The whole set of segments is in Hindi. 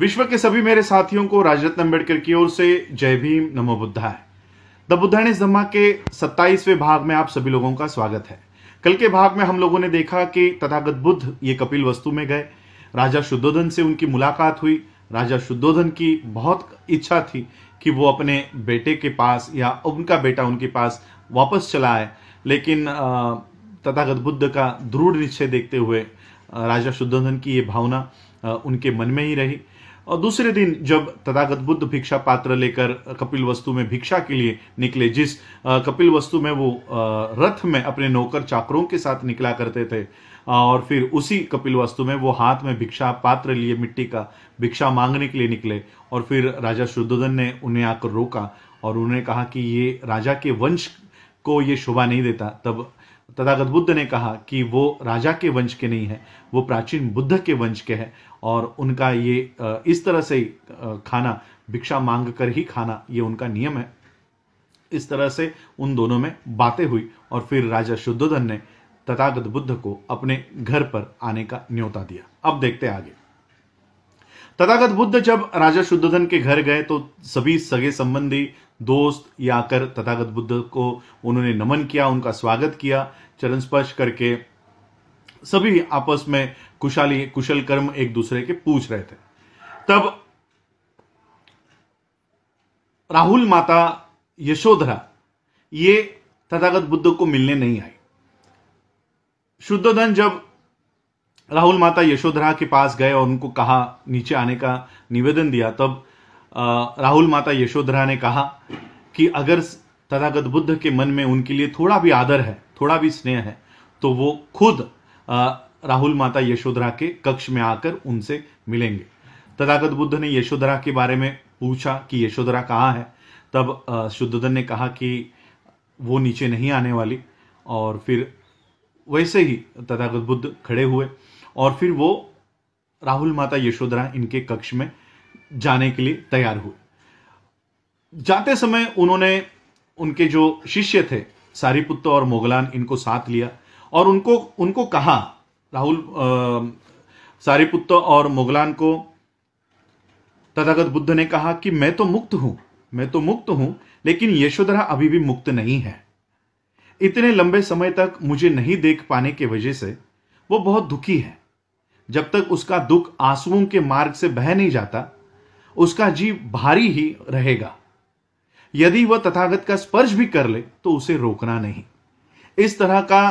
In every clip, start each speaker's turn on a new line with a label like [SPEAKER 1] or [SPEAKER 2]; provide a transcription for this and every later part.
[SPEAKER 1] विश्व के सभी मेरे साथियों को राजरत्न अम्बेडकर की ओर से जय भीम नमो है द बुद्धायन धम्मा के 27वें भाग में आप सभी लोगों का स्वागत है कल के भाग में हम लोगों ने देखा कि तथागत बुद्ध ये कपिल वस्तु में गए राजा शुद्धोधन से उनकी मुलाकात हुई राजा शुद्धोधन की बहुत इच्छा थी कि वो अपने बेटे के पास या उनका बेटा उनके पास वापस चला आए लेकिन तथागत बुद्ध का दृढ़ निश्चय देखते हुए राजा शुद्धोधन की ये भावना उनके मन में ही रही और दूसरे दिन जब तथागत बुद्ध भिक्षा पात्र लेकर कपिल वस्तु में भिक्षा के लिए निकले जिस कपिल वस्तु में वो रथ में अपने नौकर चाकरों के साथ निकला करते थे और फिर उसी कपिल वस्तु में वो हाथ में भिक्षा पात्र लिए मिट्टी का भिक्षा मांगने के लिए निकले और फिर राजा शुद्धोधन ने उन्हें आकर रोका और उन्होंने कहा कि ये राजा के वंश को ये शोभा नहीं देता तब तथागत बुद्ध ने कहा कि वो राजा के वंश के नहीं है वो प्राचीन बुद्ध के वंश के हैं और उनका ये इस तरह से खाना भिक्षा मांग कर ही खाना ये उनका नियम है इस तरह से उन दोनों में बातें हुई और फिर राजा शुद्धोधन ने तथागत बुद्ध को अपने घर पर आने का न्योता दिया अब देखते आगे तथागत बुद्ध जब राजा शुद्धोधन के घर गए तो सभी सगे संबंधी दोस्त या आकर तथागत बुद्ध को उन्होंने नमन किया उनका स्वागत किया चरण स्पर्श करके सभी आपस में कुशाली कुशल कर्म एक दूसरे के पूछ रहे थे तब राहुल माता यशोधरा ये तथागत बुद्ध को मिलने नहीं आई शुद्धोधन जब राहुल माता यशोधरा के पास गए और उनको कहा नीचे आने का निवेदन दिया तब राहुल माता यशोधरा ने कहा कि अगर तथागत बुद्ध के मन में उनके लिए थोड़ा भी आदर है थोड़ा भी स्नेह है तो वो खुद राहुल माता यशोधरा के कक्ष में आकर उनसे मिलेंगे तथागत बुद्ध ने यशोधरा के बारे में पूछा कि यशोधरा कहाँ है तब शुद्धोधन ने कहा कि वो नीचे नहीं आने वाली और फिर वैसे ही तथागत बुद्ध खड़े हुए और फिर वो राहुल माता यशोधरा इनके कक्ष में जाने के लिए तैयार हुए जाते समय उन्होंने उनके जो शिष्य थे सारीपुत्र और मोगलान इनको साथ लिया और उनको उनको कहा राहुल सारीपुत्र और मोगलान को तथागत बुद्ध ने कहा कि मैं तो मुक्त हूं मैं तो मुक्त हूं लेकिन यशोधरा अभी भी मुक्त नहीं है इतने लंबे समय तक मुझे नहीं देख पाने की वजह से वो बहुत दुखी है जब तक उसका दुख आंसुओं के मार्ग से बह नहीं जाता उसका जीव भारी ही रहेगा यदि वह तथागत का स्पर्श भी कर ले तो उसे रोकना नहीं इस तरह का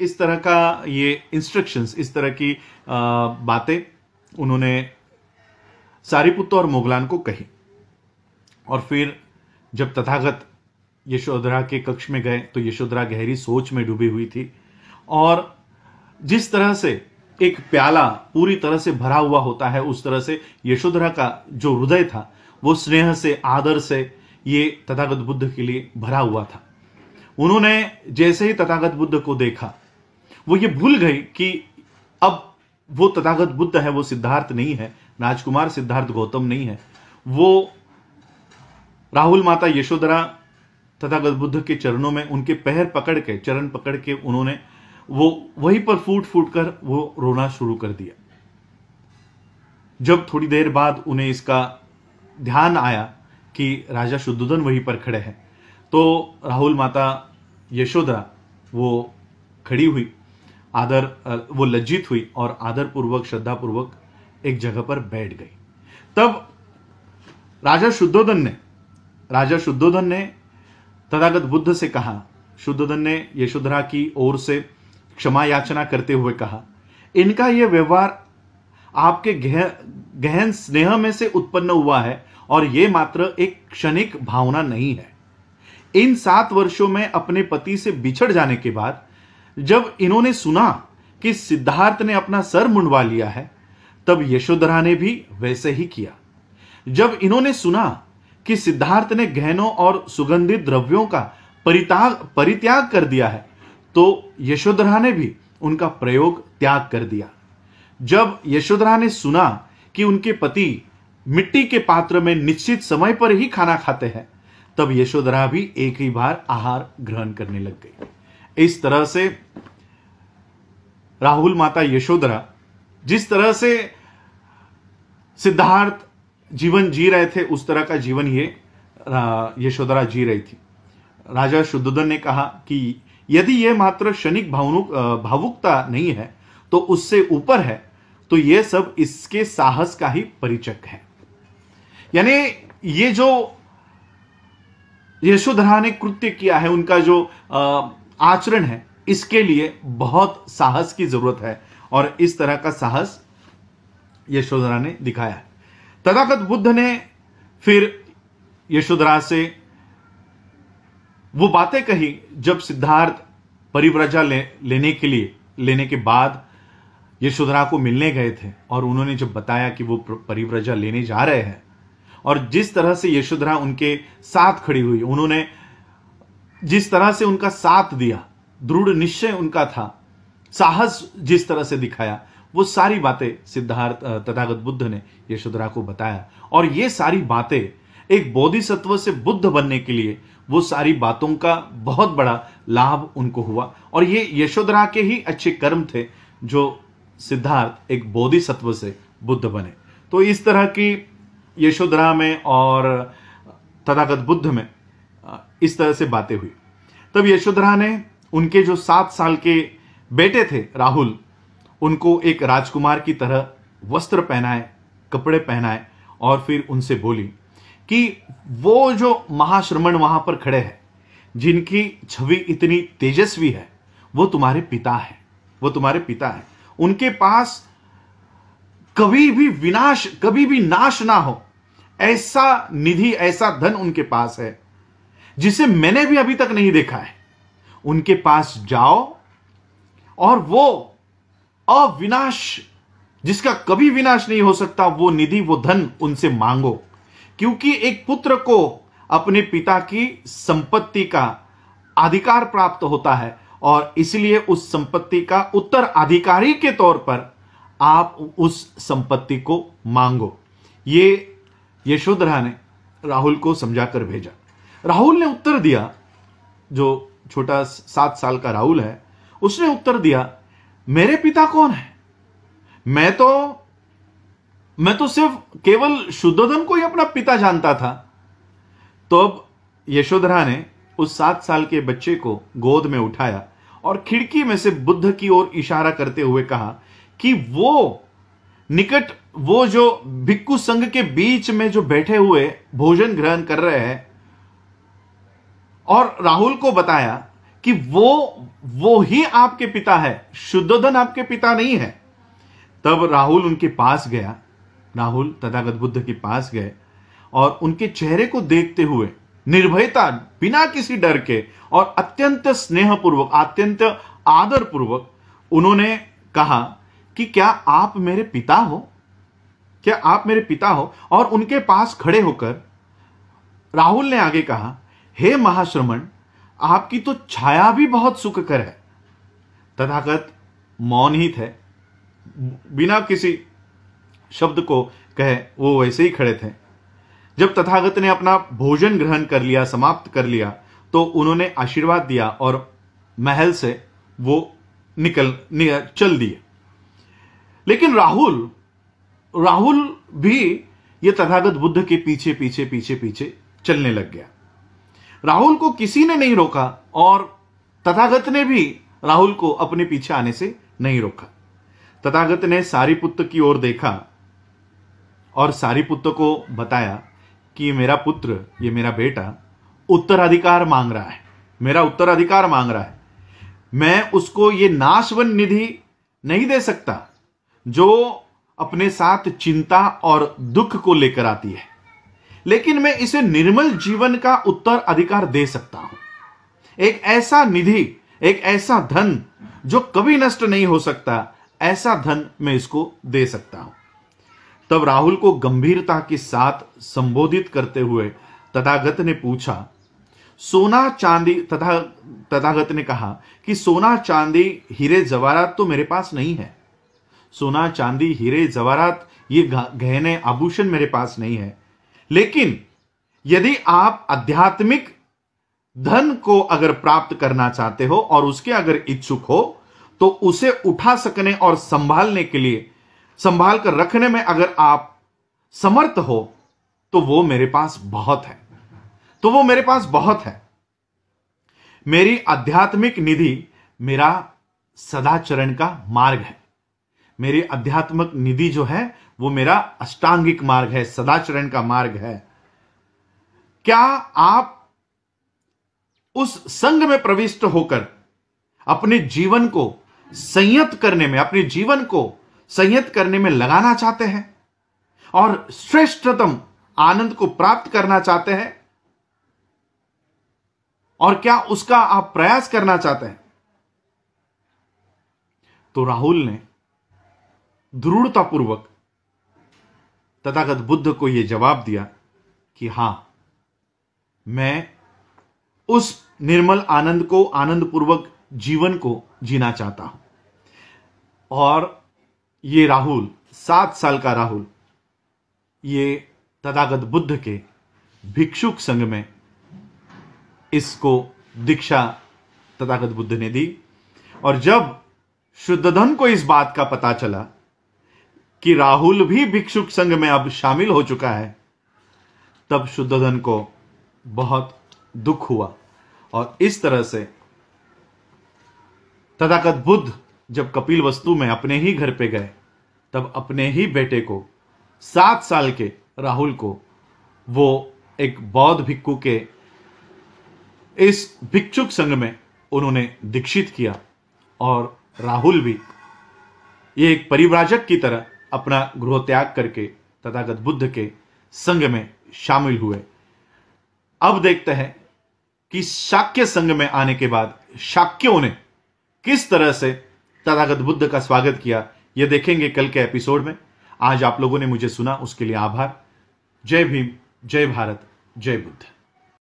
[SPEAKER 1] इस तरह का ये इंस्ट्रक्शंस इस तरह की बातें उन्होंने सारिपुत्र और मोगलान को कही और फिर जब तथागत यशोधरा के कक्ष में गए तो यशोधरा गहरी सोच में डूबी हुई थी और जिस तरह से एक प्याला पूरी तरह से भरा हुआ होता है उस तरह से यशोधरा का जो हृदय था वो स्नेह से आदर से ये तथागत बुद्ध के लिए भरा हुआ था उन्होंने जैसे ही तथागत बुद्ध को देखा वो ये भूल गई कि अब वो तथागत बुद्ध है वो सिद्धार्थ नहीं है राजकुमार सिद्धार्थ गौतम नहीं है वो राहुल माता यशोधरा तथागत बुद्ध के चरणों में उनके पैर पकड़ के चरण पकड़ के उन्होंने वो वहीं पर फूट फूट कर वो रोना शुरू कर दिया जब थोड़ी देर बाद उन्हें इसका ध्यान आया कि राजा शुद्धोधन वहीं पर खड़े हैं तो राहुल माता यशोदा वो खड़ी हुई आदर वो लज्जित हुई और आदरपूर्वक श्रद्धापूर्वक एक जगह पर बैठ गई तब राजा शुद्धोधन ने राजा शुद्धोधन ने तथागत बुद्ध से कहा शुद्धोधन ने यशोधरा की ओर से क्षमा याचना करते हुए कहा इनका यह व्यवहार आपके गह, गहन स्नेह में से उत्पन्न हुआ है और यह मात्र एक क्षणिक भावना नहीं है इन सात वर्षों में अपने पति से बिछड़ जाने के बाद जब इन्होंने सुना कि सिद्धार्थ ने अपना सर मुंडवा लिया है तब यशोधरा ने भी वैसे ही किया जब इन्होंने सुना कि सिद्धार्थ ने गहनों और सुगंधित द्रव्यों का परित्याग कर दिया है तो यशोधरा ने भी उनका प्रयोग त्याग कर दिया जब यशोधरा ने सुना कि उनके पति मिट्टी के पात्र में निश्चित समय पर ही खाना खाते हैं तब यशोधरा भी एक ही बार आहार ग्रहण करने लग गई इस तरह से राहुल माता यशोधरा जिस तरह से सिद्धार्थ जीवन जी रहे थे उस तरह का जीवन ये यशोधरा जी रही थी राजा शुद्धोधन ने कहा कि यदि यह मात्र क्षणिक भावुक भावुकता नहीं है तो उससे ऊपर है तो यह सब इसके साहस का ही परिचक है यानी ये जो यशोधरा ने कृत्य किया है उनका जो आचरण है इसके लिए बहुत साहस की जरूरत है और इस तरह का साहस यशोधरा ने दिखाया है तथागत बुद्ध ने फिर यशोधरा से वो बातें कही जब सिद्धार्थ परिव्रजा ले, लेने के लिए लेने के बाद यशोधरा को मिलने गए थे और उन्होंने जब बताया कि वो परिव्रजा लेने जा रहे हैं और जिस तरह से यशोधरा उनके साथ खड़ी हुई उन्होंने जिस तरह से उनका साथ दिया दृढ़ निश्चय उनका था साहस जिस तरह से दिखाया वो सारी बातें सिद्धार्थ तथागत बुद्ध ने यशोधरा को बताया और ये सारी बातें एक बोधिसत्व से बुद्ध बनने के लिए वो सारी बातों का बहुत बड़ा लाभ उनको हुआ और ये यशोधरा के ही अच्छे कर्म थे जो सिद्धार्थ एक बोधिसत्व से बुद्ध बने तो इस तरह की यशोधरा में और तथागत बुद्ध में इस तरह से बातें हुई तब यशोधरा ने उनके जो सात साल के बेटे थे राहुल उनको एक राजकुमार की तरह वस्त्र पहनाए कपड़े पहनाए और फिर उनसे बोली कि वो जो महाश्रमण वहां पर खड़े हैं जिनकी छवि इतनी तेजस्वी है वो तुम्हारे पिता है वो तुम्हारे पिता है उनके पास कभी भी विनाश कभी भी नाश ना हो ऐसा निधि ऐसा धन उनके पास है जिसे मैंने भी अभी तक नहीं देखा है उनके पास जाओ और वो अविनाश जिसका कभी विनाश नहीं हो सकता वो निधि वो धन उनसे मांगो क्योंकि एक पुत्र को अपने पिता की संपत्ति का अधिकार प्राप्त होता है और इसलिए उस संपत्ति का उत्तराधिकारी के तौर पर आप उस संपत्ति को मांगो ये यशोधरा ने राहुल को समझाकर भेजा राहुल ने उत्तर दिया जो छोटा सात साल का राहुल है उसने उत्तर दिया मेरे पिता कौन है मैं तो मैं तो सिर्फ केवल शुद्धोधन को ही अपना पिता जानता था तो अब यशोधरा ने उस सात साल के बच्चे को गोद में उठाया और खिड़की में से बुद्ध की ओर इशारा करते हुए कहा कि वो निकट वो जो भिक्कू संघ के बीच में जो बैठे हुए भोजन ग्रहण कर रहे हैं और राहुल को बताया कि वो वो ही आपके पिता है शुद्धोधन आपके पिता नहीं है तब राहुल उनके पास गया राहुल तथागत बुद्ध के पास गए और उनके चेहरे को देखते हुए निर्भयता बिना किसी डर के और अत्यंत स्नेहपूर्वक अत्यंत आदरपूर्वक उन्होंने कहा कि क्या आप मेरे पिता हो क्या आप मेरे पिता हो और उनके पास खड़े होकर राहुल ने आगे कहा हे महाश्रमण आपकी तो छाया भी बहुत सुखकर है तथागत मौन ही थे बिना किसी शब्द को कह वो वैसे ही खड़े थे जब तथागत ने अपना भोजन ग्रहण कर लिया समाप्त कर लिया तो उन्होंने आशीर्वाद दिया और महल से वो निकल चल दिए लेकिन राहुल राहुल भी ये तथागत बुद्ध के पीछे पीछे पीछे पीछे चलने लग गया राहुल को किसी ने नहीं रोका और तथागत ने भी राहुल को अपने पीछे आने से नहीं रोका तथागत ने सारी पुत्र की ओर देखा और सारी पुत्र को बताया कि मेरा पुत्र ये मेरा बेटा उत्तराधिकार मांग रहा है मेरा उत्तराधिकार मांग रहा है मैं उसको ये नाशवन निधि नहीं दे सकता जो अपने साथ चिंता और दुख को लेकर आती है लेकिन मैं इसे निर्मल जीवन का उत्तर अधिकार दे सकता हूं एक ऐसा निधि एक ऐसा धन जो कभी नष्ट नहीं हो सकता ऐसा धन मैं इसको दे सकता हूं तब राहुल को गंभीरता के साथ संबोधित करते हुए तथागत ने पूछा सोना चांदी तथा तथागत ने कहा कि सोना चांदी हीरे जवारात तो मेरे पास नहीं है सोना चांदी हीरे जवारात ये गहने आभूषण मेरे पास नहीं है लेकिन यदि आप आध्यात्मिक धन को अगर प्राप्त करना चाहते हो और उसके अगर इच्छुक हो तो उसे उठा सकने और संभालने के लिए संभाल कर रखने में अगर आप समर्थ हो तो वो मेरे पास बहुत है तो वो मेरे पास बहुत है मेरी आध्यात्मिक निधि मेरा सदाचरण का मार्ग है मेरी आध्यात्मिक निधि जो है वो मेरा अष्टांगिक मार्ग है सदाचरण का मार्ग है क्या आप उस संघ में प्रविष्ट होकर अपने जीवन को संयत करने में अपने जीवन को संयत करने में लगाना चाहते हैं और श्रेष्ठतम आनंद को प्राप्त करना चाहते हैं और क्या उसका आप प्रयास करना चाहते हैं तो राहुल ने दृढ़तापूर्वक तथागत बुद्ध को यह जवाब दिया कि हां मैं उस निर्मल आनंद को आनंदपूर्वक जीवन को जीना चाहता हूं और ये राहुल सात साल का राहुल ये तदागत बुद्ध के भिक्षुक संघ में इसको दीक्षा तदागत बुद्ध ने दी और जब शुद्धधन को इस बात का पता चला कि राहुल भी भिक्षुक संघ में अब शामिल हो चुका है तब शुद्धधन को बहुत दुख हुआ और इस तरह से तथागत बुद्ध जब कपिल वस्तु में अपने ही घर पे गए तब अपने ही बेटे को सात साल के राहुल को वो एक बौद्ध भिक्खु के इस भिक्षुक संघ में उन्होंने दीक्षित किया और राहुल भी ये एक परिव्राजक की तरह अपना गृह त्याग करके तथागत बुद्ध के संघ में शामिल हुए अब देखते हैं कि शाक्य संघ में आने के बाद शाक्यों ने किस तरह से तथागत बुद्ध का स्वागत किया ये देखेंगे कल के एपिसोड में आज आप लोगों ने मुझे सुना उसके लिए आभार जय भीम जय भारत जय बुद्ध